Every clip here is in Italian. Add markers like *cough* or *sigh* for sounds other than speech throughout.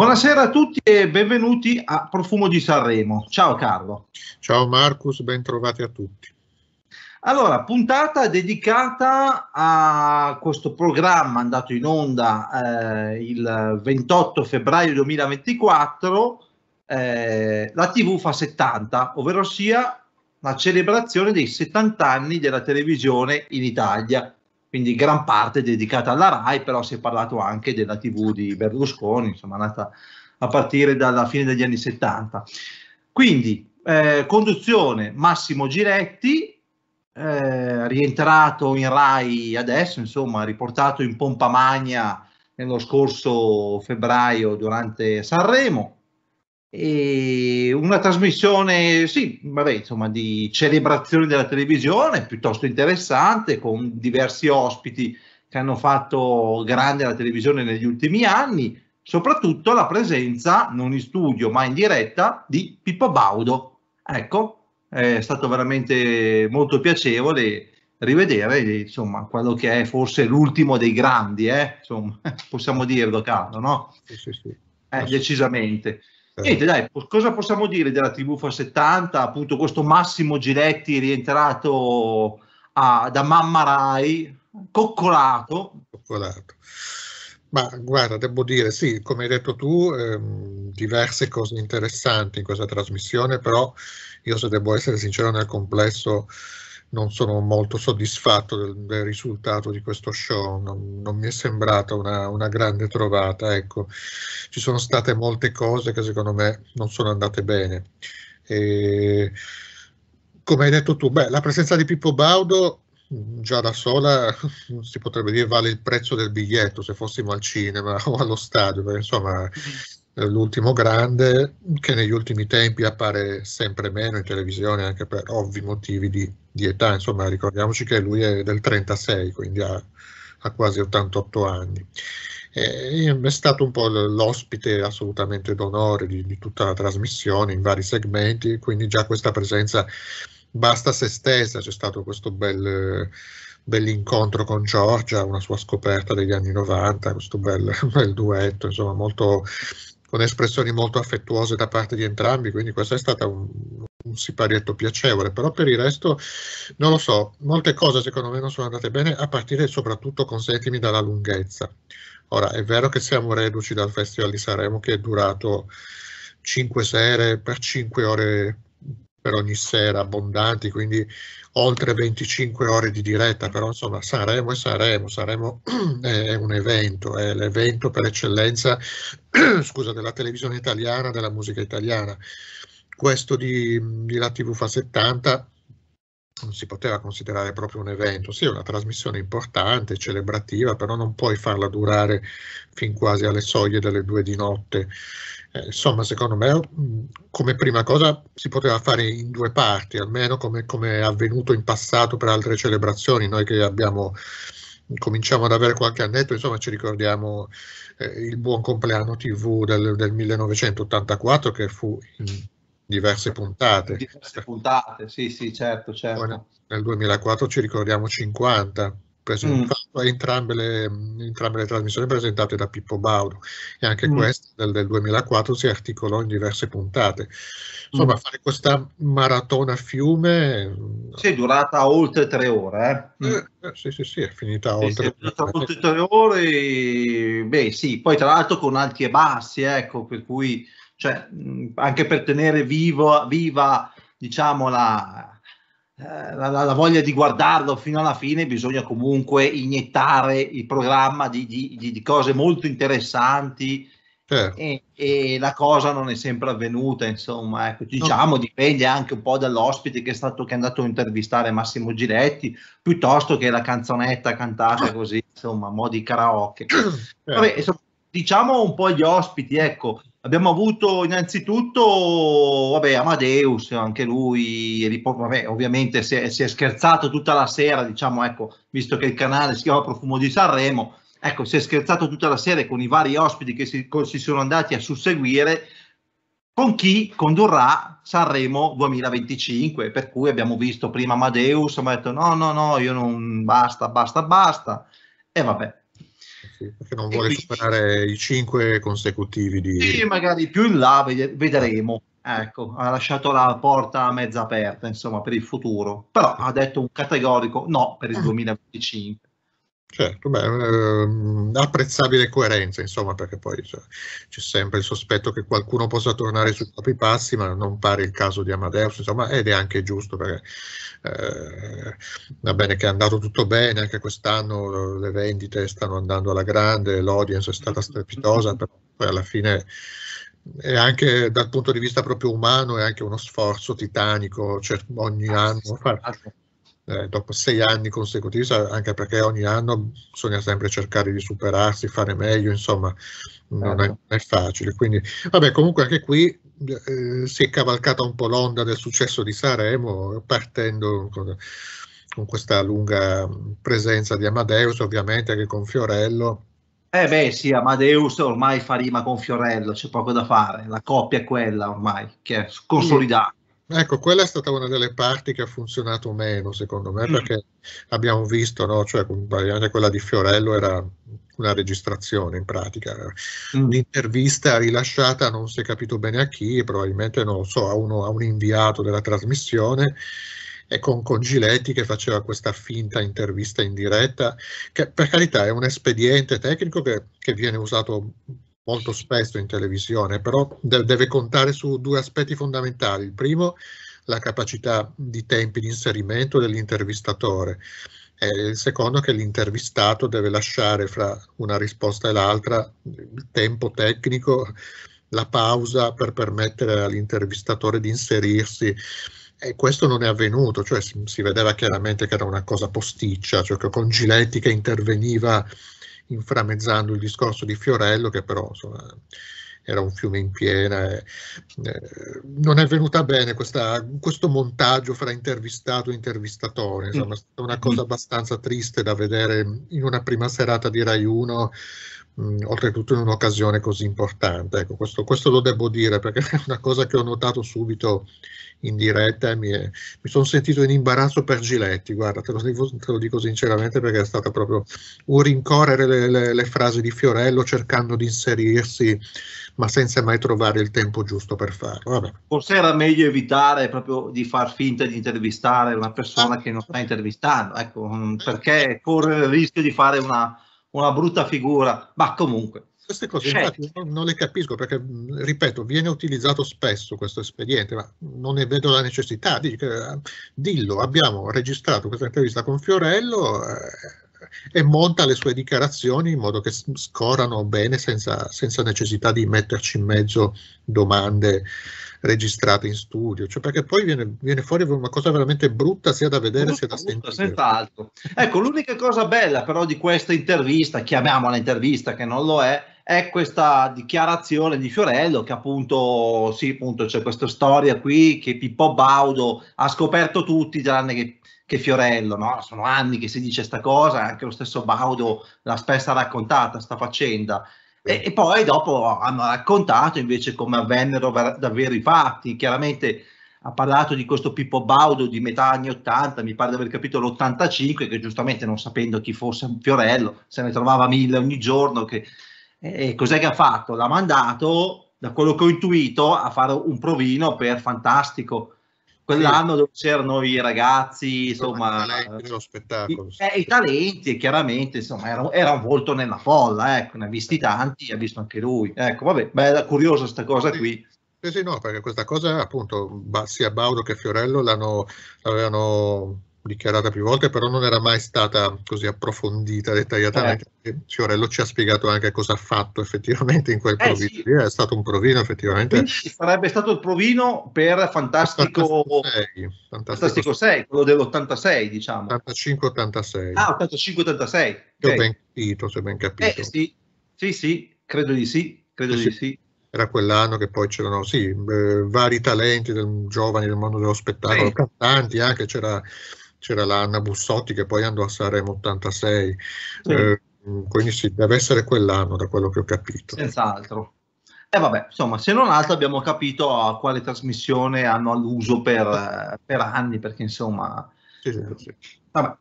Buonasera a tutti e benvenuti a Profumo di Sanremo. Ciao Carlo. Ciao Marcus, ben trovati a tutti. Allora, puntata dedicata a questo programma andato in onda eh, il 28 febbraio 2024, eh, la TV fa 70, ovvero sia la celebrazione dei 70 anni della televisione in Italia quindi gran parte dedicata alla RAI, però si è parlato anche della TV di Berlusconi, insomma nata a partire dalla fine degli anni 70. Quindi eh, conduzione Massimo Giretti, eh, rientrato in RAI adesso, insomma riportato in pompa magna nello scorso febbraio durante Sanremo, e una trasmissione, sì, vabbè, insomma, di celebrazione della televisione piuttosto interessante con diversi ospiti che hanno fatto grande la televisione negli ultimi anni, soprattutto la presenza, non in studio ma in diretta, di Pippo Baudo. Ecco, è stato veramente molto piacevole rivedere insomma quello che è forse l'ultimo dei grandi, eh? insomma, *laughs* possiamo dirlo Carlo, no? Sì, sì, sì. Eh, decisamente. Niente, dai, cosa possiamo dire della tv fa 70? Appunto, questo Massimo Giletti rientrato a, da Mamma Rai, coccolato. Coccolato. Ma guarda, devo dire, sì, come hai detto tu, ehm, diverse cose interessanti in questa trasmissione, però io se devo essere sincero nel complesso, non sono molto soddisfatto del, del risultato di questo show, non, non mi è sembrata una, una, grande trovata. Ecco, ci sono state molte cose che secondo me non sono andate bene. E, come hai detto tu, beh, la presenza di Pippo Baudo già da sola si potrebbe dire vale il prezzo del biglietto se fossimo al cinema *laughs* o allo stadio, perché insomma mm l'ultimo grande, che negli ultimi tempi appare sempre meno in televisione anche per ovvi motivi di, di età, insomma ricordiamoci che lui è del 36, quindi ha, ha quasi 88 anni. E ehm, è stato un po' l'ospite assolutamente d'onore di, di tutta la trasmissione in vari segmenti, quindi già questa presenza basta se stessa, c'è stato questo bel bell'incontro con Giorgia, una sua scoperta degli anni 90, questo bel, *laughs* bel duetto, insomma molto con espressioni molto affettuose da parte di entrambi, quindi questo è stato un, un, siparietto piacevole, però per il resto non lo so, molte cose secondo me non sono andate bene, a partire soprattutto, con settimi dalla lunghezza. Ora, è vero che siamo reduci dal Festival di Sanremo che è durato 5 sere per 5 ore per ogni sera abbondanti, quindi oltre 25 ore di diretta, però insomma saremo e saremo, Sanremo *clears throat* è un evento, è l'evento per eccellenza *clears throat* scusa, della televisione italiana, della musica italiana. Questo di, di La TV Fa 70 non si poteva considerare proprio un evento, sì, è una trasmissione importante, celebrativa, però non puoi farla durare fin quasi alle soglie delle due di notte. Eh, insomma, secondo me, mm, come prima cosa si poteva fare in due parti, almeno come, come è avvenuto in passato per altre celebrazioni, noi che abbiamo cominciamo ad avere qualche annetto, insomma ci ricordiamo eh, il buon compleanno TV del, del, 1984 che fu in diverse puntate. Diverse puntate, sì, sì, certo, certo. Poi nel 2004 ci ricordiamo 50 presentato mm. entrambe le, entrambe le, trasmissioni presentate da Pippo Baudo e anche mm. questa del, del, 2004 si articolò in diverse puntate. Insomma, mm. fare questa maratona a fiume... Sì, è durata oltre tre ore. Eh? Eh, mm. eh, sì, sì, sì, è finita sì, oltre, sì, è durata tre, oltre tre ore. Beh, sì, poi tra l'altro con alti e bassi, ecco, per cui cioè, anche per tenere vivo, viva diciamo la, eh, la, la, voglia di guardarlo fino alla fine, bisogna comunque iniettare il programma di, di, di cose molto interessanti. Eh. E, e, la cosa non è sempre avvenuta, insomma, ecco, diciamo, dipende anche un po' dall'ospite che è stato che è andato a intervistare Massimo Giletti, piuttosto che la canzonetta cantata così, insomma, a mo' di karaoke. *coughs* Eh. Vabbè, diciamo un po' gli ospiti, ecco, Abbiamo avuto innanzitutto vabbè, Amadeus, anche lui, vabbè, ovviamente si è, si è, scherzato tutta la sera, diciamo, ecco, visto che il canale si chiama Profumo di Sanremo, ecco, si è scherzato tutta la sera con i vari ospiti che si, si sono andati a susseguire con chi condurrà Sanremo 2025, per cui abbiamo visto prima Amadeus, abbiamo detto no, no, no, io non, basta, basta, basta, e vabbè, perché non vuole superare i cinque consecutivi di... Sì, magari più in là vedremo. Ecco, ha lasciato la porta mezza aperta, insomma, per il futuro. Però ha detto un categorico no per il 2025. Ah. Certo, beh, ehm, apprezzabile coerenza, insomma, perché poi cioè, c'è sempre il sospetto che qualcuno possa tornare sui propri passi, ma non pare il caso di Amadeus, insomma, ed è anche giusto perché eh, va bene che è andato tutto bene, anche quest'anno eh, le vendite stanno andando alla grande, l'audience è stata strepitosa, però poi alla fine è anche dal punto di vista proprio umano è anche uno sforzo titanico, cioè ogni anno far, eh, dopo sei anni consecutivi, anche perché ogni anno bisogna sempre cercare di superarsi, fare meglio, insomma, non è, certo. non è facile. Quindi, vabbè, comunque anche qui eh, si è cavalcata un po' l'onda del successo di Saremo, partendo con, con questa lunga presenza di Amadeus, ovviamente, anche con Fiorello. Eh beh sì, Amadeus ormai fa rima con Fiorello, c'è poco da fare, la coppia è quella ormai, che è consolidata. Ecco, quella è stata una delle parti che ha funzionato meno, secondo me, mm. perché abbiamo visto, no? cioè, quella di Fiorello era una registrazione in pratica, mm. un'intervista rilasciata, non si è capito bene a chi, probabilmente non so, a, uno, a un inviato della trasmissione, e con, con Giletti che faceva questa finta intervista in diretta, che per carità è un espediente tecnico che, che viene usato molto spesso in televisione, però deve contare su due aspetti fondamentali. Il primo, la capacità di tempi di inserimento dell'intervistatore e il secondo che l'intervistato deve lasciare fra una risposta e l'altra il tempo tecnico, la pausa per permettere all'intervistatore di inserirsi e questo non è avvenuto, cioè si, vedeva chiaramente che era una cosa posticcia, cioè con Giletti che interveniva inframezzando il discorso di Fiorello che però insomma, era un fiume in piena. E, eh, non è venuta bene questa, questo montaggio fra intervistato e intervistatore, insomma, è stata una cosa abbastanza triste da vedere in una prima serata di Rai 1, mh, oltretutto in un'occasione così importante. Ecco, questo, questo, lo devo dire perché *laughs* è una cosa che ho notato subito in diretta e mi, mi sono sentito in imbarazzo per Giletti, guarda, te lo, dico, te lo dico sinceramente perché è stato proprio un rincorrere le, le, le frasi di Fiorello cercando di inserirsi ma senza mai trovare il tempo giusto per farlo. Vabbè. Forse era meglio evitare proprio di far finta di intervistare una persona che non sta intervistando, ecco, mm, perché correre il rischio di fare una, una brutta figura, ma comunque queste cose certo. infatti non le capisco perché, ripeto, viene utilizzato spesso questo espediente, ma non ne vedo la necessità. Eh, dillo, abbiamo registrato questa intervista con Fiorello eh, e monta le sue dichiarazioni in modo che scorano bene senza, senza necessità di metterci in mezzo domande registrate in studio, cioè perché poi viene, viene, fuori una cosa veramente brutta sia da vedere brutta, sia da sentire. Senz'altro. Ecco, l'unica cosa bella però di questa intervista, chiamiamola intervista che non lo è, è questa dichiarazione di Fiorello che appunto, sì, appunto c'è questa storia qui che Pippo Baudo ha scoperto tutti, tranne che, che Fiorello, no? sono anni che si dice questa cosa, anche lo stesso Baudo l'ha spesso raccontata, sta faccenda. E, e, poi dopo hanno raccontato invece come avvennero ver- davvero i fatti, chiaramente ha parlato di questo Pippo Baudo di metà anni 80, mi pare di aver capito l'85, che giustamente non sapendo chi fosse Fiorello, se ne trovava mille ogni giorno, che e cos'è che ha fatto? L'ha mandato, da quello che ho intuito, a fare un provino per Fantastico. Quell'anno sì. dove c'erano i ragazzi, insomma, i, eh, i, talenti, e chiaramente insomma, era, era, un volto nella folla, ecco, ne ha visti tanti, ha visto anche lui. Ecco, vabbè, bella, curiosa questa cosa sì. qui. Sì, sì, no, perché questa cosa appunto sia Baudo che Fiorello l'avevano dichiarata più volte, però non era mai stata così approfondita, dettagliatamente. Eh. Fiorello ci ha spiegato anche cosa ha fatto effettivamente in quel eh, provino. Sì. È stato un provino effettivamente. Quindi sarebbe stato il provino per Fantastico, Fantastico 6, quello dell'86 diciamo. 85-86. Ah, 85-86. Okay. Se ho ben capito, se ho ben capito. Eh, sì. sì, sì, credo di sì, credo sì. di sì era quell'anno che poi c'erano sì, eh, vari talenti del, giovani del mondo dello spettacolo, sì. cantanti anche, c'era c'era la Anna Bussotti che poi andò a Sanremo 86, sì. eh, quindi sì, deve essere quell'anno da quello che ho capito. Senz'altro. E eh vabbè, insomma, se non altro abbiamo capito a quale trasmissione hanno all'uso per, eh, per anni, perché insomma... Sì, sì, sì. Vabbè,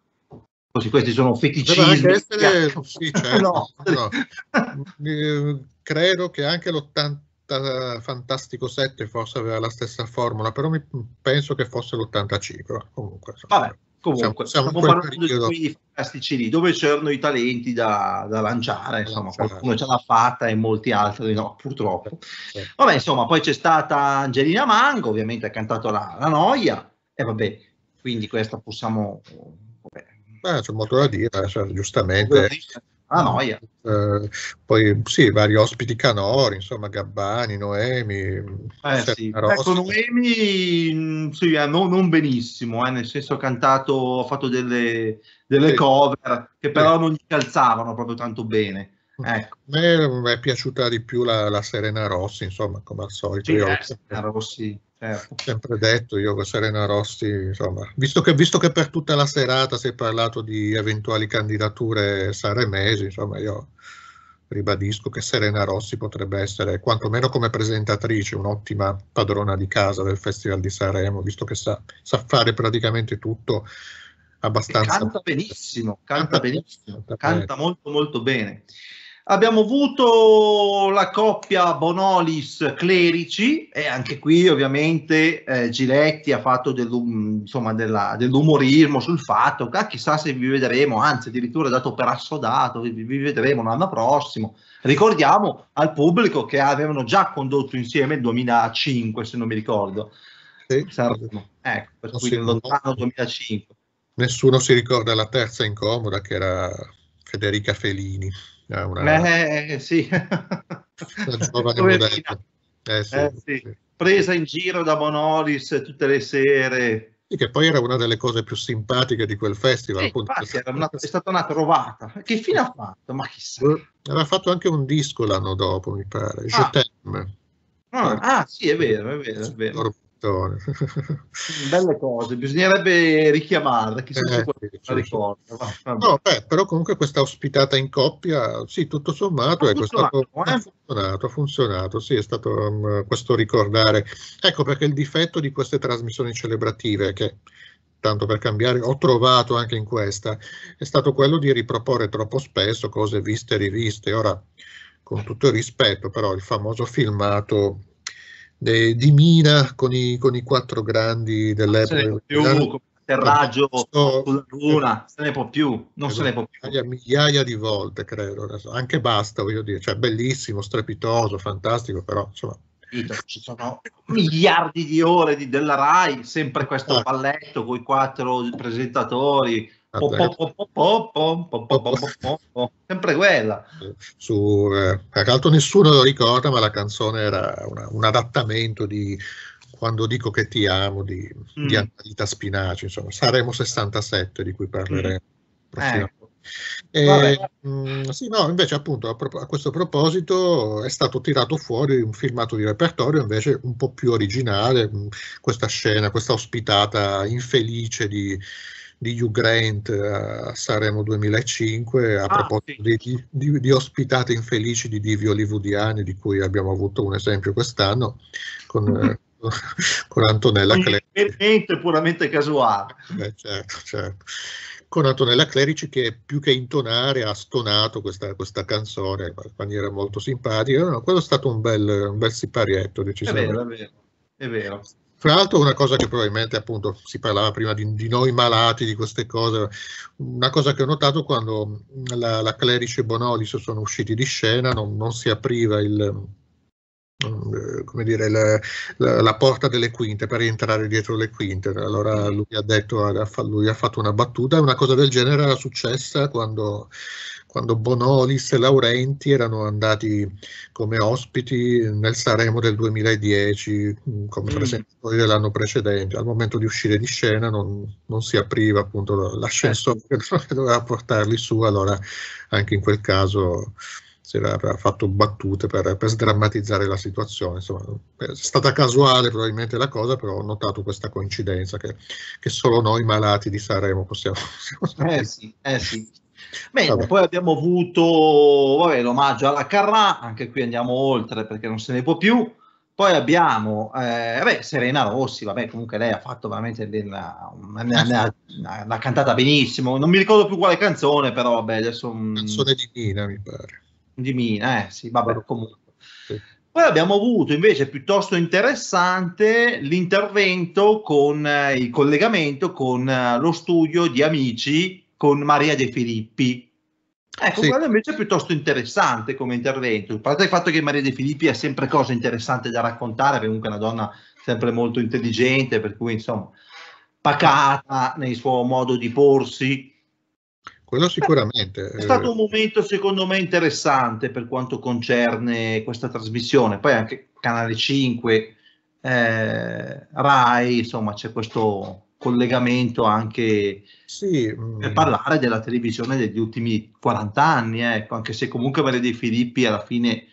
così questi sono feticismi. Essere, *laughs* sì, certo, no. No. Eh, credo che anche l'80 Fantastico 7 forse aveva la stessa formula, però mi, penso che fosse l'85. Comunque, insomma. Vabbè, Comunque, siamo, stiamo parlando di fantastici lì, dove c'erano i talenti da, da lanciare, insomma, lanciare. Esatto. qualcuno ce l'ha fatta e molti altri no, purtroppo. Sì. Vabbè, insomma, poi c'è stata Angelina Mango, ovviamente ha cantato la, la noia, e vabbè, quindi questa possiamo... Vabbè. Beh, c'è molto da dire, cioè, giustamente una ah, noia. Eh, poi sì, vari ospiti canori, insomma, Gabbani, Noemi. Eh, sì. Ecco, Noemi mm, sì, eh, no, non benissimo, eh, nel senso ha cantato, ha fatto delle, delle sì. cover che però sì. non gli calzavano proprio tanto bene. Mm. Ecco. A me mm, è piaciuta di più la, la Serena Rossi, insomma, come al solito. Sì, io... Eh, Serena Rossi. Certo. Sempre detto io con Serena Rossi, insomma, visto che, visto che, per tutta la serata si è parlato di eventuali candidature saremesi, insomma, io ribadisco che Serena Rossi potrebbe essere, quantomeno come presentatrice, un'ottima padrona di casa del Festival di Sanremo, visto che sa, sa fare praticamente tutto abbastanza. E canta benissimo, canta *laughs* benissimo, canta, canta molto molto bene. Abbiamo avuto la coppia Bonolis-Clerici e anche qui ovviamente eh, Giletti ha fatto dell'um, insomma, della, dell'umorismo sul fatto che ah, chissà se vi vedremo, anzi addirittura è dato per assodato, vi, vi vedremo l'anno prossimo. Ricordiamo al pubblico che avevano già condotto insieme il 2005, se non mi ricordo. Sì. Ecco, per non cui nel lontano 2005. Nessuno si ricorda la terza incomoda che era Federica Felini è eh, una, eh, eh, sì. una giovane *laughs* modello. Eh, sì, eh, sì. Sì. Presa in giro da Bonolis tutte le sere. E che poi era una delle cose più simpatiche di quel festival. Appunto, infatti, una, è stata una trovata. Che fine eh. ha fatto? Ma chissà. Aveva fatto anche un disco l'anno dopo, mi pare. Ah. Je Ah, ah, sì, è vero, è vero, è vero attore. Belle cose, bisognerebbe richiamarla, chissà eh, se sì, la ricorda. Va, no, beh, però comunque questa ospitata in coppia, sì, tutto sommato ha ecco, funzionato, è stato, eh? funzionato, ha funzionato, sì, è stato um, questo ricordare. Ecco perché il difetto di queste trasmissioni celebrative che tanto per cambiare, ho trovato anche in questa, è stato quello di riproporre troppo spesso cose viste e riviste. Ora, con tutto il rispetto, però il famoso filmato de, di Mina con i, con i quattro grandi dell'epoca. Non più, con atterraggio sulla luna, se ne può più, non se ne può più. Migliaia, migliaia di volte, credo, adesso. anche basta, voglio dire, cioè bellissimo, strepitoso, fantastico, però insomma... Ci sono miliardi di ore di, della RAI, sempre questo ah. balletto con i quattro presentatori, sempre quella. Su, eh, tra l'altro nessuno lo ricorda, ma la canzone era una, un adattamento di Quando dico che ti amo di, mm. di Annalita Spinaci, insomma, saremo 67 di cui parleremo. Mm. Ecco. Eh. E, mh, mm, sì, no, invece appunto a, pro- a, questo proposito è stato tirato fuori un filmato di repertorio invece un po' più originale, mh, mm, questa scena, questa ospitata infelice di, di Hugh Grant a Sanremo 2005 a ah, proposito sì. di, di, di, ospitate infelici di divi hollywoodiani di cui abbiamo avuto un esempio quest'anno con, mm-hmm. eh, *laughs* con Antonella Clerici puramente casuale eh, certo, certo. con Antonella Clerici che più che intonare ha stonato questa, questa canzone in maniera molto simpatica no, quello è stato un bel, un bel siparietto decisamente è vero, è vero, è vero. Fra l'altro una cosa che probabilmente appunto si parlava prima di, di noi malati, di queste cose, una cosa che ho notato quando la, la Clerice e Bonolis sono usciti di scena, non, non si apriva il, eh, come dire, la, la, la, porta delle quinte per entrare dietro le quinte. Allora lui ha detto, ah, lui ha fatto una battuta, una cosa del genere era successa quando quando Bonolis e Laurenti erano andati come ospiti nel Saremo del 2010, mm, come mm. presentatori mm. dell'anno precedente. Al momento di uscire di scena non, non si apriva appunto l'ascensore certo. *laughs* che doveva portarli su, allora anche in quel caso si era fatto battute per, per sdrammatizzare la situazione. Insomma, è stata casuale probabilmente la cosa, però ho notato questa coincidenza che, che solo noi malati di Sanremo possiamo... possiamo eh sì, eh sì. Bene, vabbè. poi abbiamo avuto vabbè, l'omaggio alla Carrà, anche qui andiamo oltre perché non se ne può più. Poi abbiamo eh, beh, Serena Rossi, vabbè, comunque lei ha fatto veramente della, una, una, una, cantata benissimo. Non mi ricordo più quale canzone, però vabbè, adesso. Mm, canzone di Mina, mi pare. Di Mina, eh sì, vabbè, comunque. Sì. Poi abbiamo avuto invece piuttosto interessante l'intervento con eh, il collegamento con eh, lo studio di Amici con Maria De Filippi. Ecco, sì. quello invece è piuttosto interessante come intervento, a parte il fatto che Maria De Filippi ha sempre cose interessanti da raccontare, comunque è una donna sempre molto intelligente, per cui insomma, pacata nel suo modo di porsi. Quello sicuramente. è stato eh. un momento secondo me interessante per quanto concerne questa trasmissione, poi anche Canale 5, eh, Rai, insomma c'è questo collegamento anche sì, per mm. parlare della televisione degli ultimi 40 anni, ecco, anche se comunque Maria De Filippi alla fine,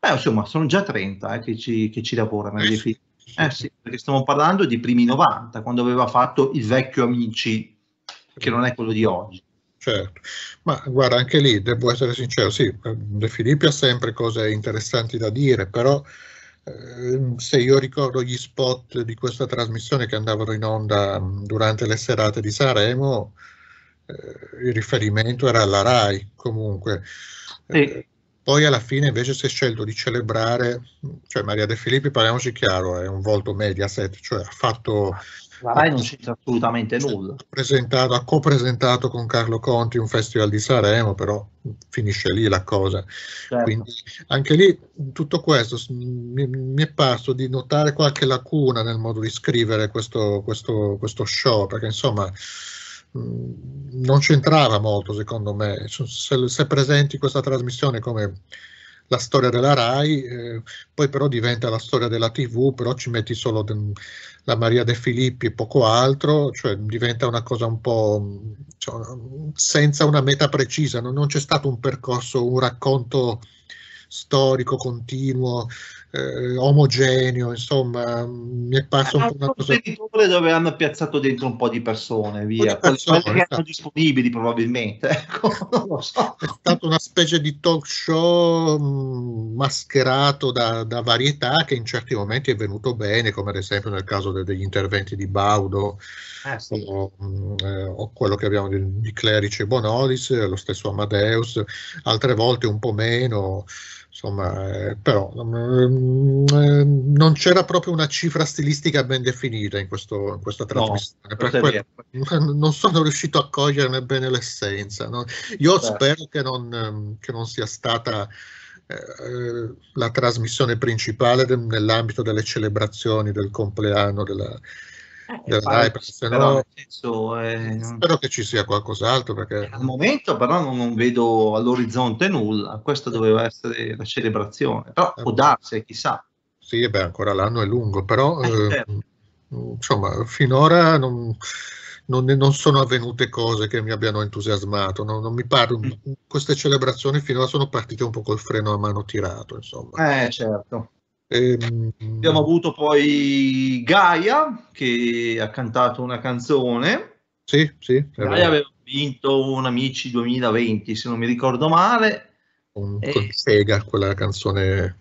beh, insomma, sono già 30 eh, che, ci, che, ci, lavora Maria De eh Filippi. Eh sì, perché stiamo parlando di primi 90, quando aveva fatto il vecchio Amici, che non è quello di oggi. Certo, ma guarda, anche lì devo essere sincero, sì, eh, De Filippi ha sempre cose interessanti da dire, però Ehm, se io ricordo gli spot di questa trasmissione che andavano in onda mm, durante le serate di Sanremo, eh, il riferimento era alla RAI comunque. Sì. Eh, poi alla fine invece si è scelto di celebrare, cioè Maria De Filippi, parliamoci chiaro, è un volto Mediaset, cioè ha fatto la Rai non c'entra assolutamente nulla. ha co-presentato con Carlo Conti un festival di Sanremo, però finisce lì la cosa. Certo. Quindi anche lì tutto questo mi, mi, è parso di notare qualche lacuna nel modo di scrivere questo, questo, questo show, perché insomma mm, non c'entrava molto secondo me. Se, se presenti questa trasmissione come la storia della RAI, eh, poi però diventa la storia della TV, però ci metti solo la Maria De Filippi e poco altro, cioè diventa una cosa un po' cioè, senza una meta precisa, non, non c'è stato un percorso, un racconto storico continuo eh, omogeneo, insomma, mi è parso un po' una cosa... Un dove hanno piazzato dentro un po' di persone, via, quelle che erano disponibili probabilmente, *laughs* ecco, non lo so. È stato una specie di talk show mm, mascherato da, da, varietà che in certi momenti è venuto bene, come ad esempio nel caso de- degli interventi di Baudo eh, sì. o, mm, eh, o, quello che abbiamo di, di Clerici e Bonolis, lo stesso Amadeus, altre volte un po' meno insomma, eh, però mm, mm, eh, non c'era proprio una cifra stilistica ben definita in, questo, in questa trasmissione, no, per quello, *laughs* non sono riuscito a coglierne bene l'essenza. No? Io Beh. spero che non, mm, che non, sia stata eh, la trasmissione principale nell'ambito delle celebrazioni del compleanno della, eh, Rai, però, senso, eh, spero che ci sia qualcos'altro. Perché... Al momento però non, non, vedo all'orizzonte nulla, questa doveva essere la celebrazione, però eh, può darsi, chissà. Sì, beh, ancora l'anno è lungo, però eh, eh certo. insomma, finora non, non, non, sono avvenute cose che mi abbiano entusiasmato, no? non mi parlo, mm. queste celebrazioni finora sono partite un po' col freno a mano tirato, insomma. Eh, certo. Ehm... Abbiamo avuto poi Gaia che ha cantato una canzone. Sì, sì. Gaia aveva vinto un Amici 2020, se non mi ricordo male. Con, e... con Sega, quella canzone.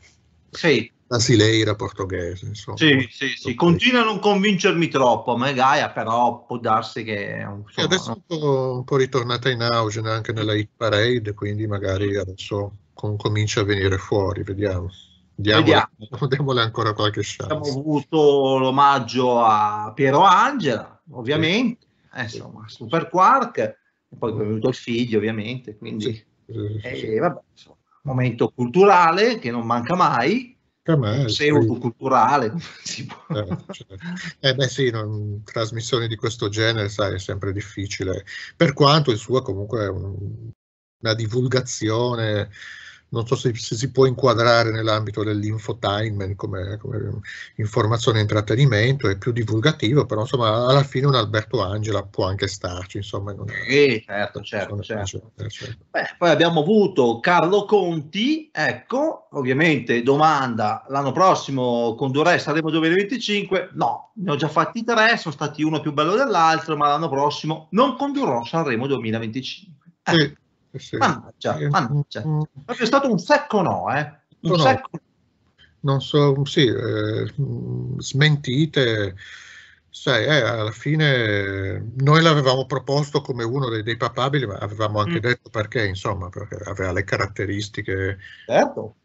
Sì. Brasileira portoghese, insomma. Sì, sì, sì. Continua a non convincermi troppo, ma Gaia però può darsi che... Insomma, adesso no? un, po', un po' ritornata in auge anche nella hit parade, quindi magari adesso com- comincia a venire fuori, vediamo. *laughs* Diamole, ancora qualche chance. Abbiamo avuto l'omaggio a Piero Angela, ovviamente, sì. eh, insomma, Super Quark, e poi è venuto il figlio, ovviamente, quindi sì. eh, vabbè, insomma, momento culturale che non manca mai. Pseudo-culturale, sì. eh, certo. eh, beh, sì, non, trasmissioni di questo genere, sai, è sempre difficile. Per quanto il suo, comunque, è un, una divulgazione non so se, se si può inquadrare nell'ambito dell'infotainment come, come, informazione e intrattenimento, è più divulgativo, però insomma alla fine un Alberto Angela può anche starci. Insomma, non è, sì, certo, certo, certo. Eh, certo. Beh, poi abbiamo avuto Carlo Conti, ecco, ovviamente domanda, l'anno prossimo condurrei saremo 2025? No, ne ho già fatti tre, sono stati uno più bello dell'altro, ma l'anno prossimo non condurrò saremo 2025. Ecco. Sì eh, sì. Mannaggia, eh, mannaggia. Mm, mm. Proprio è stato un secco no, eh? Un no, secco... Non so, sì, eh, smentite, Sai, eh, alla fine eh, noi l'avevamo proposto come uno dei, dei papabili, ma avevamo anche mm. detto perché, insomma, perché aveva le caratteristiche, certo.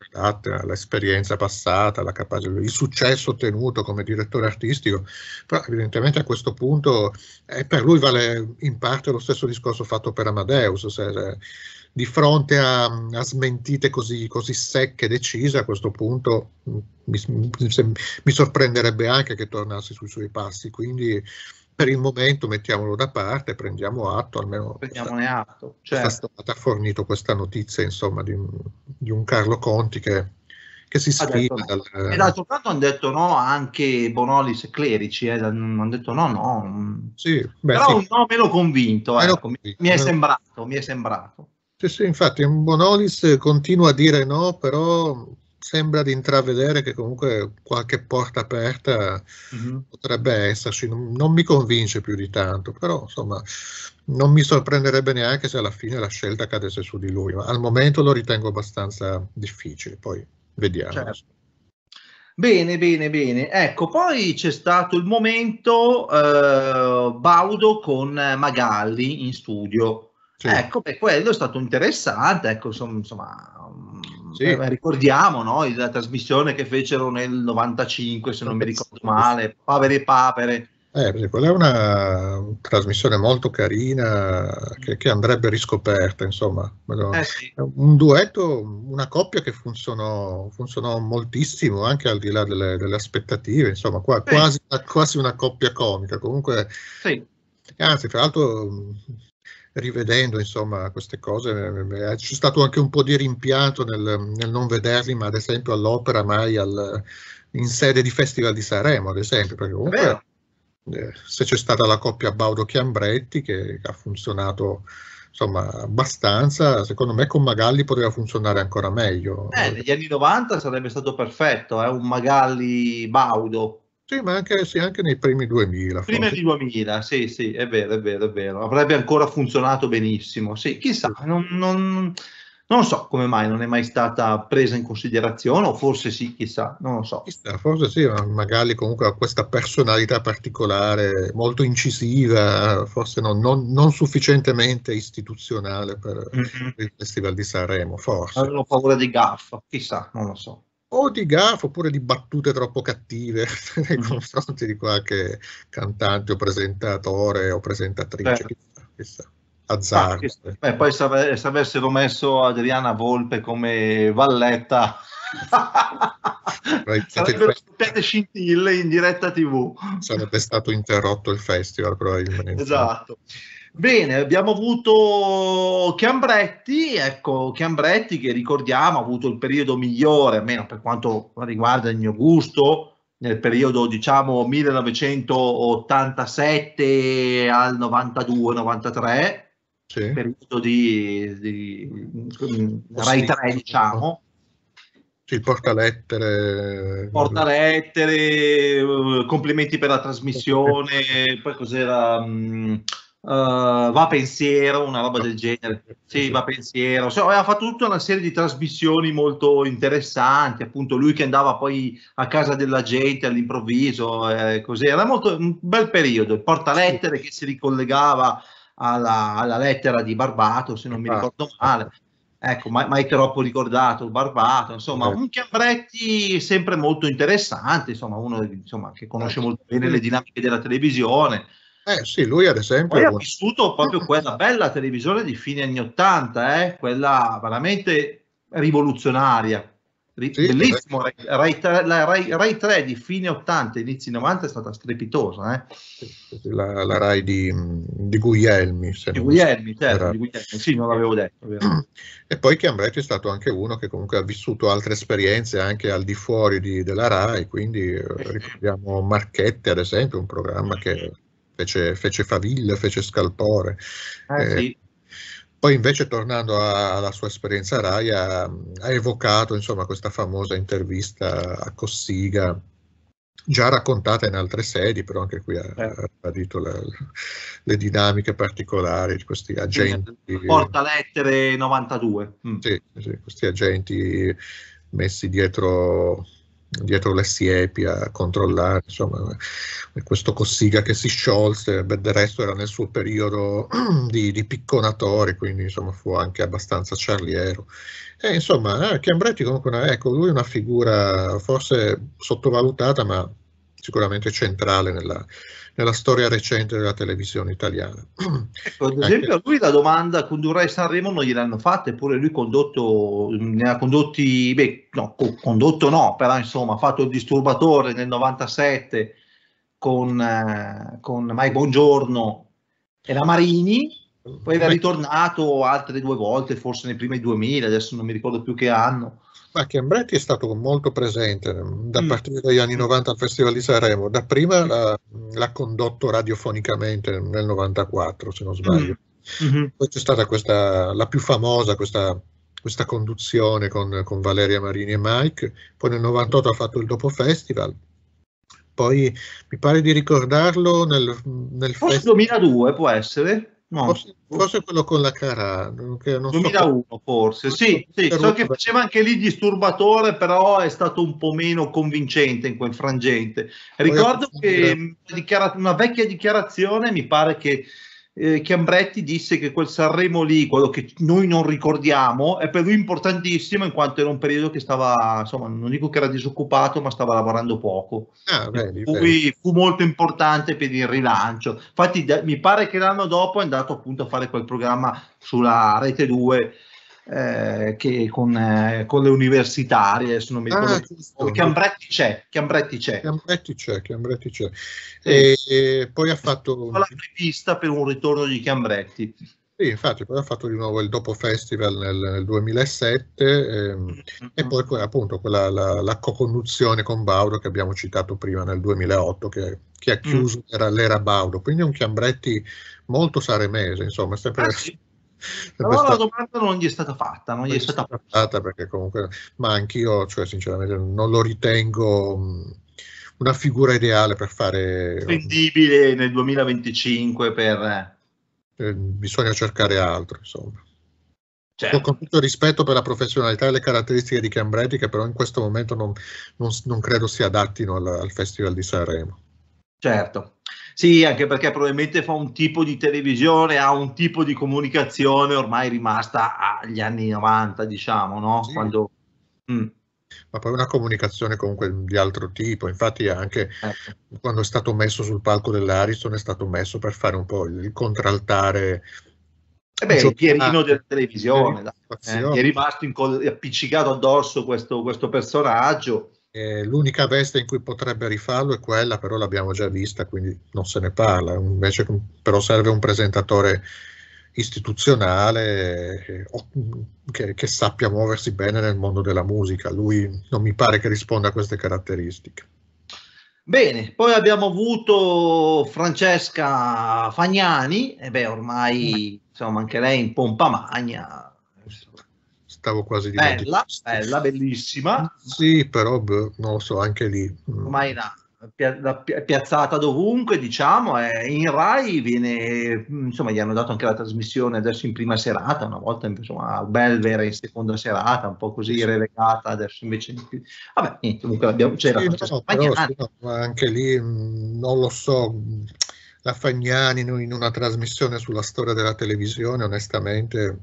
l'esperienza passata, la capacità, il successo ottenuto come direttore artistico, però evidentemente a questo punto eh, per lui vale in parte lo stesso discorso fatto per Amadeus, se, se, di fronte a, a smentite così, così secche e decise a questo punto mi, sorprenderebbe anche che tornasse sui suoi passi, quindi per il momento mettiamolo da parte, prendiamo atto, almeno prendiamone atto. Certo. È stata fornita questa notizia insomma, di, di, un Carlo Conti che, che si sfida. No. Dal... E d'altro canto hanno detto no anche Bonolis e Clerici, eh, hanno detto no, no. Mm. Sì, beh, Però sì. no, meno convinto, meno ecco, convinto. Mi, è sembrato, mi è sembrato. Sì, sì, infatti Bonolis continua a dire no, però sembra di intravedere che comunque qualche porta aperta mm-hmm. potrebbe esserci, non, non, mi convince più di tanto, però insomma non mi sorprenderebbe neanche se alla fine la scelta cadesse su di lui, ma al momento lo ritengo abbastanza difficile, poi vediamo. Certo. Bene, bene, bene. Ecco, poi c'è stato il momento eh, Baudo con Magalli in studio. Sì. Ecco, beh, quello è stato interessante, ecco, insomma, sì. eh, ricordiamo no, la trasmissione che fecero nel 95, se non mi ricordo male, Pavere e Papere. Eh, quella è una trasmissione molto carina che, che andrebbe riscoperta, insomma. Eh sì. Un duetto, una coppia che funzionò, funzionò, moltissimo anche al di là delle, delle aspettative, insomma, qua, sì. quasi, quasi, una coppia comica. Comunque, sì. anzi, tra l'altro rivedendo insomma queste cose, eh, eh, eh, c'è stato anche un po' di rimpianto nel, nel non vederli, ma ad esempio all'opera mai al, in sede di Festival di Sanremo, ad esempio, perché comunque eh, se c'è stata la coppia Baudo Chiambretti che, ha funzionato insomma abbastanza, secondo me con Magalli poteva funzionare ancora meglio. Eh, negli anni 90 sarebbe stato perfetto, eh, un Magalli Baudo sì, ma anche, sì, anche nei primi 2000. Prima forse. di 2000, sì, sì, è vero, è vero, è vero. Avrebbe ancora funzionato benissimo. Sì, chissà, non, non, non so come mai non è mai stata presa in considerazione, o forse sì, chissà, non lo so. Chissà, forse sì, ma magari comunque ha questa personalità particolare, molto incisiva, forse non, non, non sufficientemente istituzionale per mm-hmm. il Festival di Sanremo, forse. Avevano paura di gaffa, chissà, non lo so o di gaffe oppure di battute troppo cattive nei *laughs* ecco, mm. confronti di qualche cantante o presentatore o presentatrice. Azzardo. Ah, beh, poi se, se avessero messo Adriana Volpe come valletta *laughs* sarebbero scoppiate scintille in diretta tv sarebbe stato interrotto il festival probabilmente esatto Bene, abbiamo avuto Chiambretti, ecco, Chiambretti che ricordiamo ha avuto il periodo migliore, almeno per quanto riguarda il mio gusto, nel periodo diciamo 1987 al 92-93, sì. periodo di, di, Rai 3 diciamo. Sì, portalettere. Portalettere, complimenti per la trasmissione, poi cos'era... Mh, mm, Uh, va pensiero, una roba del genere. Sì, va pensiero. So, aveva fatto tutta una serie di trasmissioni molto interessanti, appunto lui che andava poi a casa della gente all'improvviso, eh, così. Era molto, un bel periodo, il portalettere sì. che si ricollegava alla, alla, lettera di Barbato, se non mi esatto, ricordo male. Esatto. Ecco, mai, mai troppo ricordato Barbato, insomma, esatto. un Chiambretti sempre molto interessante, insomma, uno insomma, che conosce molto bene le dinamiche della televisione eh sì, lui ad esempio... Poi ha vissuto proprio quella bella televisione di fine anni 80, eh? quella veramente rivoluzionaria. sì, bellissimo, Rai, Rai, 3, la Rai, Rai 3 di fine 80, inizi 90 è stata strepitosa. Eh? La, la, Rai di, di Guglielmi. di Guglielmi, so. certo, di Guglielmi, sì, non l'avevo detto. E poi Chiambretti è stato anche uno che comunque ha vissuto altre esperienze anche al di fuori di, della Rai, quindi eh, ricordiamo Marchette ad esempio, un programma che fece, fece faville, fece scalpore. Ah, eh, sì. Poi invece tornando a, alla sua esperienza a Rai ha, ha evocato insomma, questa famosa intervista a Cossiga, già raccontata in altre sedi, però anche qui ha, eh. le dinamiche particolari di questi agenti. Porta lettere 92. Mm. Sì, sì, questi agenti messi dietro dietro le siepi a controllare, insomma, eh, questo Cossiga che si sciolse, beh, del resto era nel suo periodo *clears throat* di, di picconatore, quindi insomma fu anche abbastanza charliero. E insomma, eh, Chiambretti comunque, una, ecco, lui è una figura forse sottovalutata, ma sicuramente centrale nella, nella storia recente della televisione italiana. Ecco, ad esempio a lui la domanda condurrai Sanremo non gliel'hanno fatta, eppure lui condotto, ne ha condotti, beh, no, condotto no, però insomma ha fatto il disturbatore nel 97 con, eh, con Mike Buongiorno e la Marini, poi era ritornato altre due volte, forse nei primi 2000, adesso non mi ricordo più che anno. Ma Chiambretti è stato molto presente mm, da mm. partire dagli anni 90 mm. al Festival di Sanremo, dapprima l'ha, l'ha condotto radiofonicamente nel 94 se non sbaglio. Mm-hmm. Poi c'è stata questa, la più famosa, questa, questa conduzione con, con, Valeria Marini e Mike, poi nel 98 ha fatto il Dopo Festival, poi mi pare di ricordarlo nel, nel Forse fest... 2002 può essere? No. Forse, forse, quello con la cara. Che non 2001 so, forse, sì, sì, so che faceva anche lì disturbatore, però è stato un po' meno convincente in quel frangente. Ricordo che una, una vecchia dichiarazione mi pare che eh, Chiambretti disse che quel Sanremo lì, quello che noi non ricordiamo, è per lui importantissimo in quanto era un periodo che stava, insomma, non dico che era disoccupato, ma stava lavorando poco. Ah, bene, bene. fu molto importante per il rilancio. Infatti da, mi pare che l'anno dopo è andato appunto a fare quel programma sulla Rete 2 eh, che con, eh, con, le universitarie, se non mi ricordo, ah, giusto. Chiambretti c'è, Chiambretti c'è. Chiambretti c'è, Chiambretti c'è. E, e eh, poi ha fatto... La prevista per un ritorno di Chiambretti. Sì, infatti, poi ha fatto di nuovo il Dopo Festival nel, nel 2007 ehm, mm-hmm. e poi appunto quella, la, la co-conduzione con Baudo che abbiamo citato prima nel 2008 che, che ha mm. chiuso mm. l'era, Baudo. quindi è un Chiambretti molto saremese, insomma, sempre... Ah, sì però questa... la domanda non gli è stata fatta, non gli è stata fatta perché comunque, ma anch'io, cioè, sinceramente, non lo ritengo una figura ideale per fare. Spendibile nel 2025 per. Eh. eh, bisogna cercare altro, insomma. Certo. Con tutto rispetto per la professionalità e le caratteristiche di Cambretti, che però in questo momento non, non, non credo si adattino al, al Festival di Sanremo. Certo, sì, anche perché probabilmente fa un tipo di televisione, ha un tipo di comunicazione ormai rimasta agli anni 90, diciamo, no? Sì. Quando... Mm. Ma poi una comunicazione comunque di altro tipo, infatti anche eh. quando è stato messo sul palco dell'Ariston è stato messo per fare un po' il contraltare eh beh, il Pierino ah, della televisione, eh, eh è rimasto appiccicato addosso questo, questo personaggio eh, l'unica veste in cui potrebbe rifarlo è quella, però l'abbiamo già vista, quindi non se ne parla. Invece, però, serve un presentatore istituzionale eh, mm, che, che, sappia muoversi bene nel mondo della musica. Lui non mi pare che risponda a queste caratteristiche. Bene, poi abbiamo avuto Francesca Fagnani, e beh, ormai insomma anche lei in pompa magna, stavo quasi dimenticando. Bella, bella, bellissima. Sì, però beh, non lo so, anche lì. Ormai mm. no, piazzata dovunque, diciamo, è eh, in Rai viene, mm, insomma, gli hanno dato anche la trasmissione adesso in prima serata, una volta insomma Belvere in seconda serata, un po' così sì. relegata, adesso invece vabbè, niente, comunque l'abbiamo c'era sì, no, però, sì, no, anche lì mm, non lo so la Fagnani in una trasmissione sulla storia della televisione, onestamente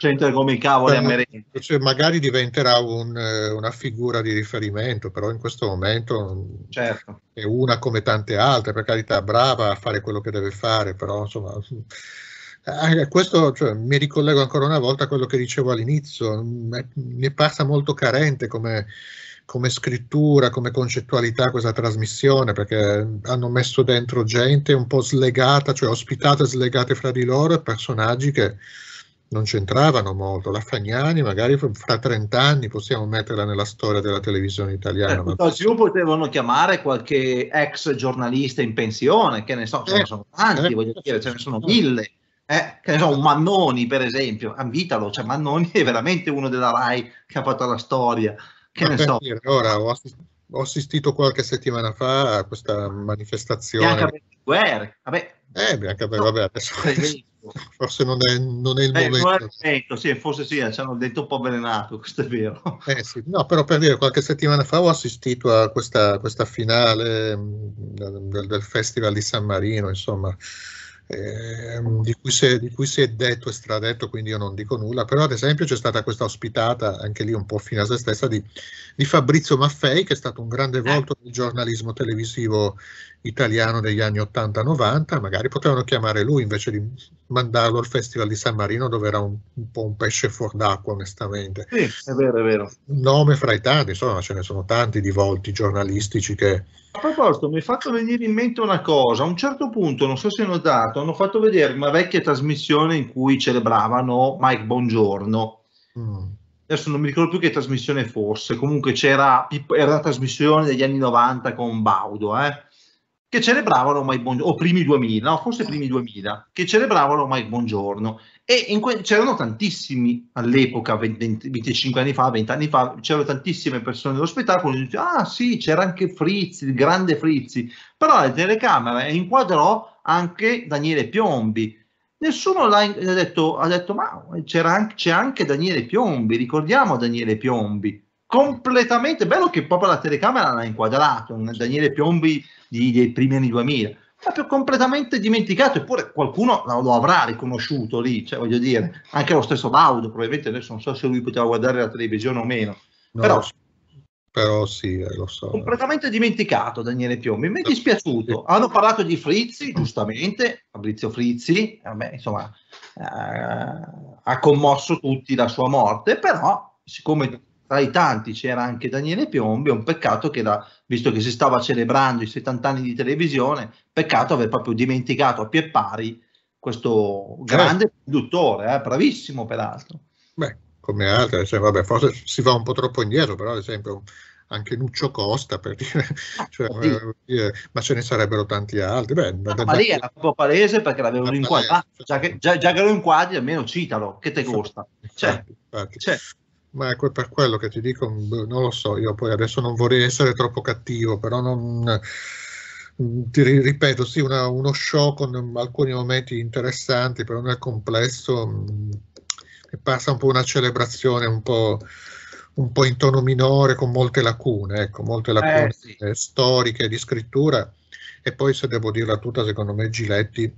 Gente come i cavoli Beh, a Cioè, magari diventerà un, eh, una figura di riferimento, però in questo momento certo. è una come tante altre, per carità, brava a fare quello che deve fare, però insomma... Eh, questo cioè, mi ricollego ancora una volta a quello che dicevo all'inizio, mi mm, passa molto carente come, come scrittura, come concettualità questa trasmissione, perché hanno messo dentro gente un po' slegata, cioè ospitate slegate fra di loro e personaggi che non c'entravano molto. La Fagnani magari fra 30 anni possiamo metterla nella storia della televisione italiana. Eh, ma... Giù potevano chiamare qualche ex giornalista in pensione, che ne so, ce eh, ne sono tanti, eh, voglio dire, ce ne sono eh. mille. Eh, che ne so, un Mannoni per esempio, invitalo, cioè Mannoni è veramente uno della RAI che ha fatto la storia. Che ne so. Dire, ora, ho, assist- ho assistito qualche settimana fa a questa manifestazione. Bianca Berlinguer, vabbè. Eh, Bianca vabbè, adesso forse non è, non è il eh, momento. Detto, ecco, sì, forse sì, eh, ci hanno detto un po' avvelenato, *laughs* questo è vero. Eh, sì. No, però per dire, qualche settimana fa ho assistito a questa, questa finale mm, del, del, Festival di San Marino, insomma, eh, di, cui è, di, cui si è, detto e stradetto, quindi io non dico nulla, però ad esempio c'è stata questa ospitata, anche lì un po' fine a se stessa, di, di Fabrizio Maffei, che è stato un grande eh. volto del giornalismo televisivo italiano degli anni 80-90, magari potevano chiamare lui invece di mandarlo al Festival di San Marino dove era un, un po' un pesce fuor d'acqua onestamente. Sì, è vero, è vero. Un nome fra i tanti, insomma ce ne sono tanti di volti giornalistici che... A proposito, mi è fatto venire in mente una cosa, a un certo punto, non so se hai notato, hanno fatto vedere una vecchia trasmissione in cui celebravano Mike Bongiorno. Mm adesso non mi ricordo più che trasmissione fosse, comunque c'era era una trasmissione degli anni 90 con Baudo, eh? che celebravano ormai buongiorno, o primi 2000, no, forse primi 2000, che celebravano ormai buongiorno. E que- c'erano tantissimi all'epoca, 20, 25 anni fa, 20 anni fa, c'erano tantissime persone dello spettacolo che ah sì, c'era anche Frizzi, il grande Frizzi, però la telecamera inquadrò anche Daniele Piombi. Nessuno l'ha detto, ha detto, ma anche, c'è anche Daniele Piombi, ricordiamo Daniele Piombi completamente bello che proprio la telecamera l'ha inquadrato, un Daniele Piombi di, dei primi anni 2000, proprio completamente dimenticato, eppure qualcuno lo, avrà riconosciuto lì, cioè voglio dire, anche lo stesso Laudo, probabilmente adesso non so se lui poteva guardare la televisione o meno, no, però, però sì, eh, lo so. Completamente dimenticato Daniele Piombi, mi è dispiaciuto, hanno parlato di Frizzi, giustamente, Fabrizio Frizzi, me, insomma, eh, ha commosso tutti la sua morte, però siccome tra i tanti c'era anche Daniele Piombi, è un peccato che, la, visto che si stava celebrando i 70 anni di televisione, peccato aver proprio dimenticato a pie pari questo grande certo. produttore, eh, bravissimo peraltro. Beh, come altri, cioè, vabbè, forse si va un po' troppo indietro, però ad esempio anche Nuccio Costa per dire, ah, cioè, sì. per eh, ma ce ne sarebbero tanti altri. Beh, no, ah, ma lì era proprio palese perché l'avevano ah, inquadrato, già, già, che lo inquadri almeno citalo, che te costa. Infatti, cioè, infatti. Cioè. Ma è per quello che ti dico, boh, non lo so, io poi adesso non vorrei essere troppo cattivo, però non, ti ripeto, sì, una, uno show con alcuni momenti interessanti, però nel complesso mh, passa un po' una celebrazione un po', un po', in tono minore con molte lacune, ecco, molte eh, lacune eh, sì. storiche di scrittura e poi se devo dirla tutta, secondo me Giletti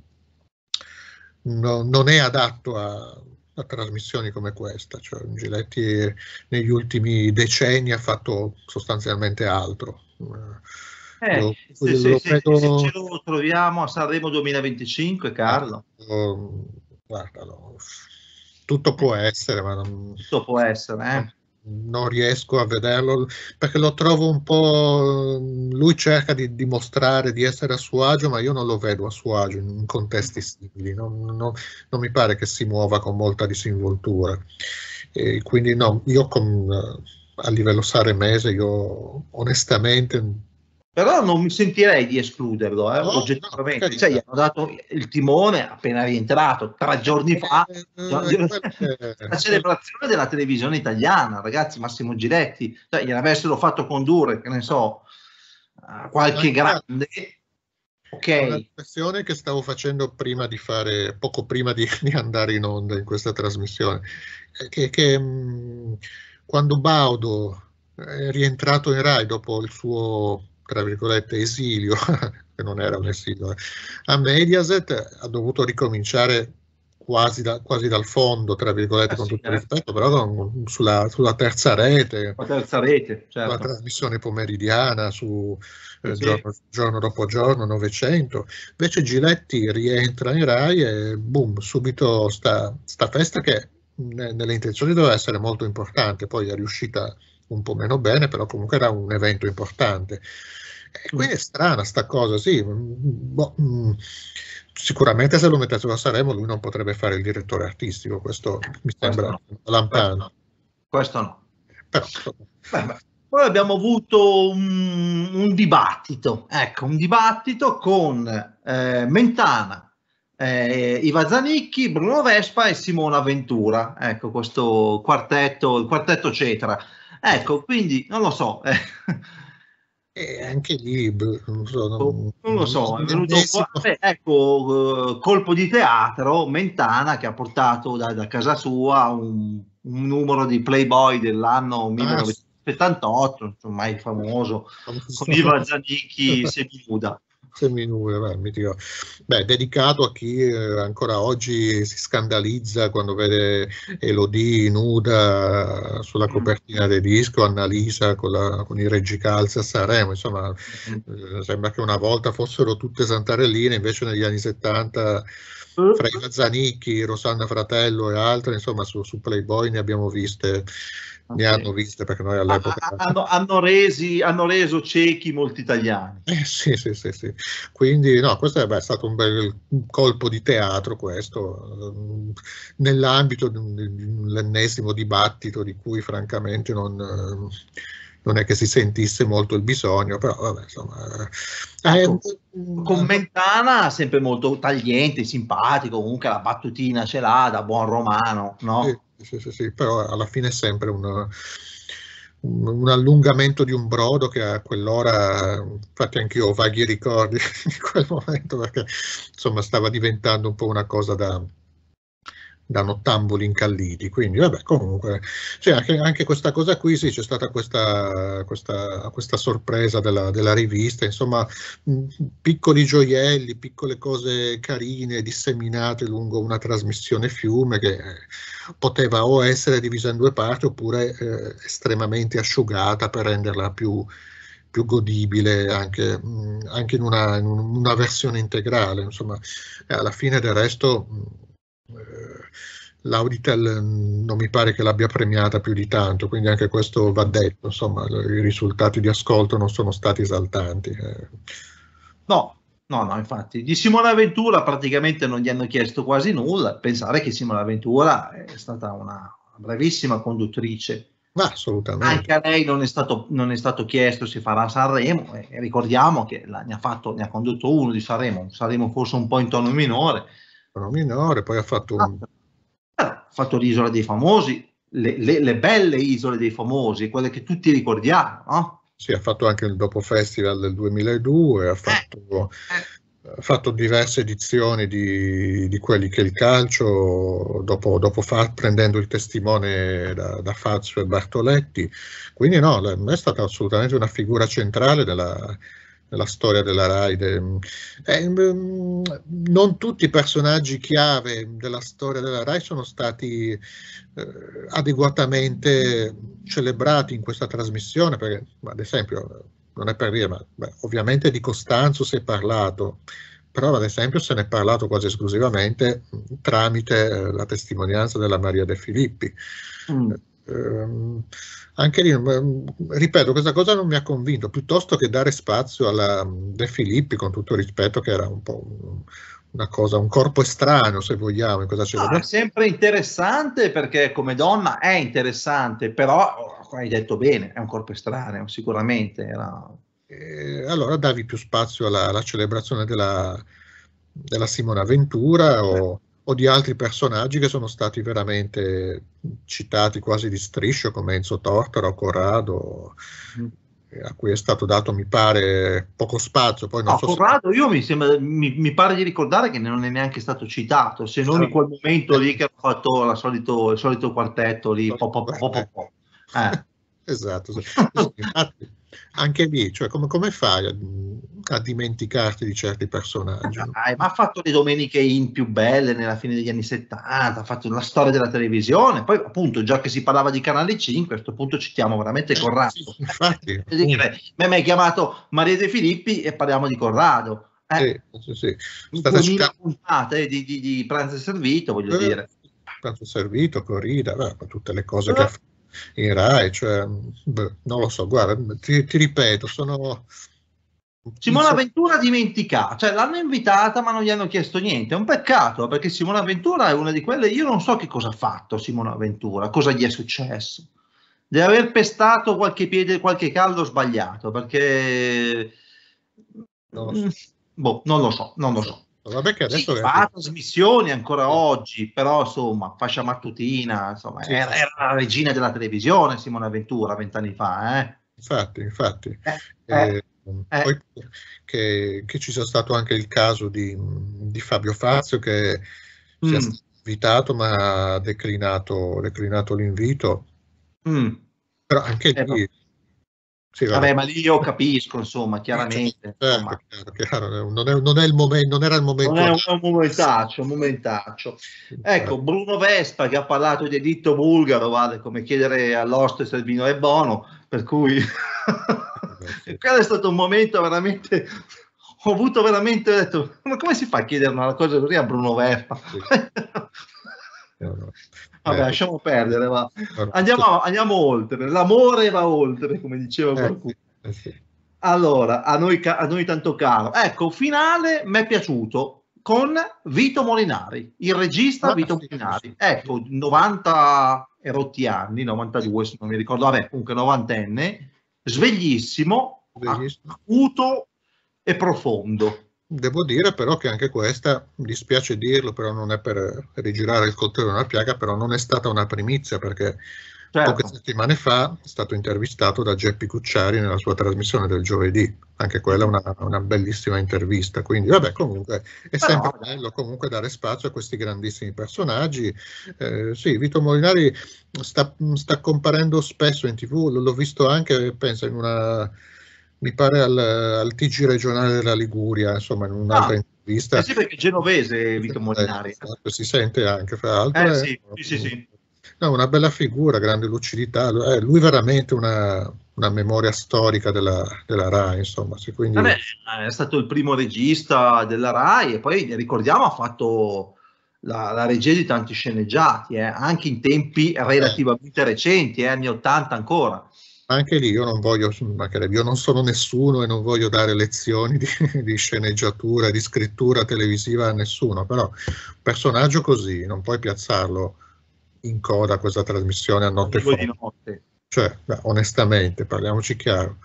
no, non è adatto a, a trasmissioni come questa. Cioè, Giletti negli ultimi decenni ha fatto sostanzialmente altro. Eh, lo, se, lo se, credo... se, ce lo troviamo a Sanremo 2025, Carlo. Guardalo, tutto può essere, ma non... tutto può essere. Eh? non riesco a vederlo perché lo trovo un po'. Lui cerca di dimostrare di essere a suo agio, ma io non lo vedo a suo agio in contesti simili. Non, non, non mi pare che si muova con molta disinvoltura. E quindi, no, io con, eh, a livello saremese, io onestamente però non mi sentirei di escluderlo eh, no, oggettivamente no, cioè, gli hanno dato il timone appena rientrato tre giorni fa eh, eh, cioè, eh *laughs* la celebrazione della televisione italiana ragazzi Massimo Giletti cioè, gliel'avessero fatto condurre che ne so a qualche grande ok l'impressione che stavo facendo prima di fare poco prima di, *laughs* di andare in onda in questa trasmissione che, che mh, mm, quando Baudo è rientrato in Rai dopo il suo tra virgolette, esilio, *laughs* che non era un esilio, eh. a Mediaset ha dovuto ricominciare quasi, da, quasi dal fondo, tra virgolette, ah, con sì, tutto certo. rispetto, però con, sulla, sulla, terza rete. La terza rete, certo. La trasmissione pomeridiana su eh, sì. giorno, giorno, dopo giorno, 900. Invece Giletti rientra in Rai e boom, subito sta, sta festa che nelle intenzioni doveva essere molto importante, poi è riuscita un po' meno bene, però comunque era un evento importante. E eh, quindi è strana sta cosa, sì. Mm, boh, mh, mm, sicuramente se lo mettessero a Saremo lui non potrebbe fare il direttore artistico, questo eh, mi sembra questo no. lampante. Questo no. Però, Poi abbiamo avuto un, un, dibattito, ecco, un dibattito con eh, Mentana, eh, Iva Zanicchi, Bruno Vespa e Simona Ventura, ecco questo quartetto, il quartetto Cetra. Ecco, quindi non lo so. Eh, eh anche lì, non, so, non, non lo so, non è venuto qua, eh, ecco, eh, colpo di teatro, Mentana che ha portato da, da casa sua un, un, numero di Playboy dell'anno 1978, ah, insomma il famoso, con Iva Zanicchi seminuda. Seminule, eh, Beh, dedicato a chi eh, ancora oggi si scandalizza quando vede Elodie nuda eh, sulla mm. copertina del disco, Annalisa con, la, con i reggicalzi a Sanremo, insomma mm. eh, sembra che una volta fossero tutte santarelline, invece negli anni 70 fra i Zanicchi, Rosanna Fratello e altre, insomma su, su Playboy ne abbiamo viste ne hanno viste perché noi all'epoca ah, ah, ah, hanno, hanno, resi, hanno, reso ciechi molti italiani eh, sì, sì, sì, sì, quindi no questo è, beh, stato un bel colpo di teatro questo mm, nell'ambito dell'ennesimo dibattito di cui francamente non eh, non è che si sentisse molto il bisogno, però vabbè, insomma. Eh, con, con Mentana sempre molto tagliente, simpatico, comunque la battutina ce l'ha da buon romano, no? Sì sì, sì, sì, però alla fine è sempre un, un, un, allungamento di un brodo che a quell'ora, infatti anch'io ho vaghi ricordi *laughs* di quel momento perché insomma stava diventando un po' una cosa da, da nottambuli incalliti, quindi vabbè comunque cioè anche, anche, questa cosa qui sì c'è stata questa, questa, questa sorpresa della, della, rivista, insomma piccoli gioielli, piccole cose carine disseminate lungo una trasmissione fiume che eh, poteva o essere divisa in due parti oppure eh, estremamente asciugata per renderla più, più godibile anche, anche in, una, in, una, versione integrale, insomma alla fine del resto eh, l'Auditel mm, non mi pare che l'abbia premiata più di tanto, quindi anche questo va detto, insomma i risultati di ascolto non sono stati esaltanti. Eh. No, no, no, infatti di Simona Ventura praticamente non gli hanno chiesto quasi nulla, pensare che Simona Ventura è stata una bravissima conduttrice. Ma assolutamente. Anche a lei non è, stato, non è stato chiesto, se farà Sanremo e ricordiamo che la, ne, ha fatto, ne ha condotto uno di Sanremo, Sanremo forse un po' in tono minore, però minore, poi ha fatto un... Ah, ha fatto l'isola dei famosi, le, le, le, belle isole dei famosi, quelle che tutti ricordiamo, no? Sì, ha fatto anche il Dopo Festival del 2002, ha eh, fatto... Eh fatto diverse edizioni di, di, quelli che il calcio, dopo, dopo fa, prendendo il testimone da, da, Fazio e Bartoletti. Quindi no, è stata assolutamente una figura centrale della, nella storia della RAI. De, mm, eh, mm, non tutti i personaggi chiave della storia della RAI sono stati eh, adeguatamente celebrati in questa trasmissione, perché ad esempio, non è per dire, ma beh, ovviamente di Costanzo si è parlato, però ad esempio se ne è parlato quasi esclusivamente mm, tramite eh, la testimonianza della Maria De Filippi. Mm ehm, anche lì, ripeto, questa cosa non mi ha convinto, piuttosto che dare spazio alla mm, De Filippi, con tutto rispetto, che era un po' una cosa, un corpo estraneo, se vogliamo, in questa celebrazione. No, ah, è sempre interessante perché come donna è interessante, però oh, hai detto bene, è un corpo estraneo, sicuramente. Era... E eh, allora davi più spazio alla, alla celebrazione della, della Simona Ventura o o di altri personaggi che sono stati veramente citati quasi di striscio come Enzo Tortora o Corrado mm. a cui è stato dato mi pare poco spazio poi non ah, so Corrado se... io mi, sembra, mi, mi, pare di ricordare che non è neanche stato citato se non in quel momento lì che ha fatto la solito, il solito quartetto lì esatto anche lì, cioè come, come fai a, a, dimenticarti di certi personaggi? Dai, ma ha fatto le domeniche in più belle nella fine degli anni 70, ha fatto la storia della televisione, poi appunto già che si parlava di Canale 5, a questo punto citiamo veramente eh, Corrado. Sì, infatti. mi *laughs* hai chiamato Maria De Filippi e parliamo di Corrado. Eh, sì, sì, sì. State puntate di, di, di, pranzo servito, voglio eh, dire. Pranzo e servito, corrida, beh, tutte le cose eh. che ha fatto in Rai, cioè, beh, non lo so, guarda, ti, ti ripeto, sono... Simona Ventura dimenticata, cioè l'hanno invitata ma non gli hanno chiesto niente, è un peccato perché Simona Ventura è una di quelle, io non so che cosa ha fatto Simona Ventura, cosa gli è successo, deve aver pestato qualche piede, qualche caldo sbagliato perché... Non lo so, mm, boh, non lo so, non lo so. Vabbè che adesso sì, è... fa trasmissioni ancora oggi, però insomma, fascia mattutina, insomma, sì. era, era, la regina della televisione Simone Ventura vent'anni fa, eh? Infatti, infatti. Eh, eh, eh, ehm, eh, poi, che, che, ci sia stato anche il caso di, di Fabio Fazio che mm. si è mm. invitato ma ha declinato, declinato l'invito. Mm. Però anche eh, lì sì, vabbè. vabbè. ma lì io capisco, insomma, eh, certo, chiaramente. Certo, chiaro, chiaro. Eh, non, è, non, è momen- non, era il momento. Non è un momentaccio, un momentaccio. Ecco, certo. Bruno Vespa che ha parlato di editto bulgaro, vale come chiedere all'oste se il vino è buono, per cui *laughs* quello è stato un momento veramente... Ho avuto veramente, ho detto, ma come si fa a chiedere una cosa così a Bruno Vespa? Sì. Vabbè, eh. lasciamo perdere, va. andiamo, andiamo, oltre. L'amore va oltre, come diceva eh qualcuno. Eh, sì. Allora, a noi, a noi tanto caro. Ecco, finale mi è piaciuto con Vito Molinari, il regista ah, Vito Molinari. Ecco, 90 e rotti anni, 92 se non mi ricordo, vabbè, comunque 90enne, sveglissimo, acuto e profondo. Devo dire però che anche questa, mi dispiace dirlo, però non è per rigirare il coltello nella piaga, però non è stata una primizia perché certo. poche settimane fa è stato intervistato da Geppi Cucciari nella sua trasmissione del giovedì, anche quella è una, una, bellissima intervista, quindi vabbè comunque è sempre però... bello comunque dare spazio a questi grandissimi personaggi. Eh, sì, Vito Molinari sta, sta comparendo spesso in tv, l'ho visto anche, penso, in una mi pare al, al TG regionale della Liguria, insomma in un'altra ah, intervista. Eh sì, perché è genovese Vito Molinari. Eh, si sente anche, fra l'altro. Eh, eh. sì, sì, sì. No, una bella figura, grande lucidità, eh, lui veramente una, una memoria storica della, della RAI, insomma. Se quindi... Vabbè, eh, è stato il primo regista della RAI e poi ricordiamo ha fatto la, la regia di tanti sceneggiati, eh, anche in tempi eh. relativamente recenti, eh, anni 80 ancora anche lì io non voglio, io non sono nessuno e non voglio dare lezioni di, *laughs* di, sceneggiatura, di scrittura televisiva a nessuno, però un personaggio così non puoi piazzarlo in coda a questa trasmissione a notte fonda. Cioè, beh, onestamente, parliamoci chiaro.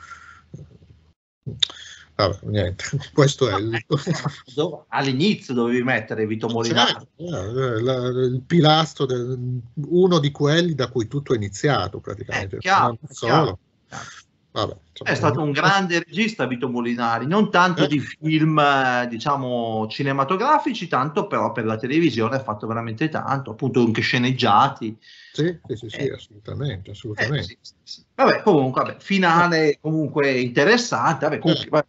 Vabbè, niente, *laughs* questo è il... *laughs* all'inizio dovevi mettere Vito Molinari. Cioè, eh, il pilastro, del, uno di quelli da cui tutto è iniziato praticamente. È eh, chiaro, solo. È chiaro. Vabbè, cioè... È stato un grande regista Vito Molinari, non tanto eh. di film eh, diciamo cinematografici, tanto però per la televisione ha fatto veramente tanto, appunto anche sceneggiati. Sì, sì, sì, eh. assolutamente, eh, assolutamente. Eh, sì, sì, vabbè, comunque, vabbè, finale comunque interessante, vabbè, comunque, eh. vabbè,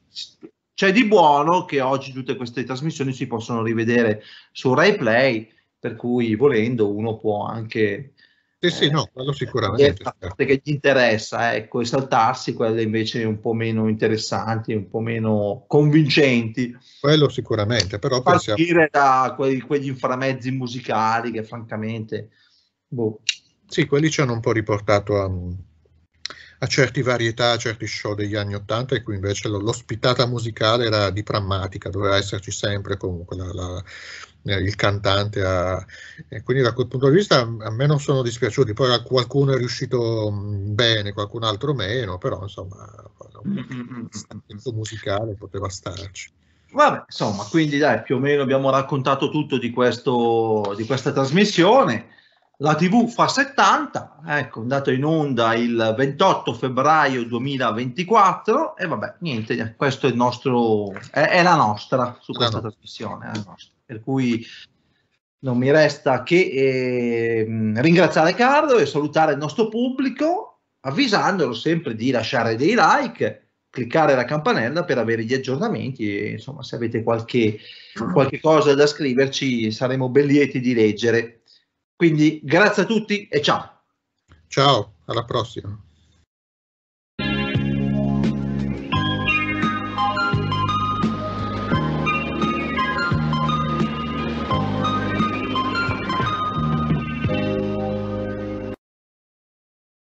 c'è di buono che oggi tutte queste trasmissioni si possono rivedere su RaiPlay, per cui volendo uno può anche sì, sì, eh, no, quello sicuramente. La certo. parte che gli interessa, ecco, e saltarsi quelle invece un po' meno interessanti, un po' meno convincenti. Quello sicuramente, però Partire da quegli, quegli inframezzi musicali che francamente... Boh. Sì, quelli ci hanno un po' riportato a, a certi varietà, a certi show degli anni Ottanta, in cui invece l'ospitata musicale era di prammatica, doveva esserci sempre comunque la, la, eh, il cantante. A, quindi da quel punto di vista a me non sono dispiaciuti, poi qualcuno è riuscito mm, bene, qualcun altro meno, però insomma mm, mm, il musicale poteva starci. Vabbè, insomma, quindi dai, più o meno abbiamo raccontato tutto di, questo, di questa trasmissione. La TV fa 70, ecco, è andata in onda il 28 febbraio 2024 e vabbè, niente, questo è il nostro, è, è la nostra su questa no. trasmissione, per cui non mi resta che eh, ringraziare Carlo e salutare il nostro pubblico, avvisandolo sempre di lasciare dei like cliccare la campanella per avere gli aggiornamenti e insomma se avete qualche, qualche cosa da scriverci saremo ben lieti di leggere. Quindi grazie a tutti e ciao. Ciao, alla prossima.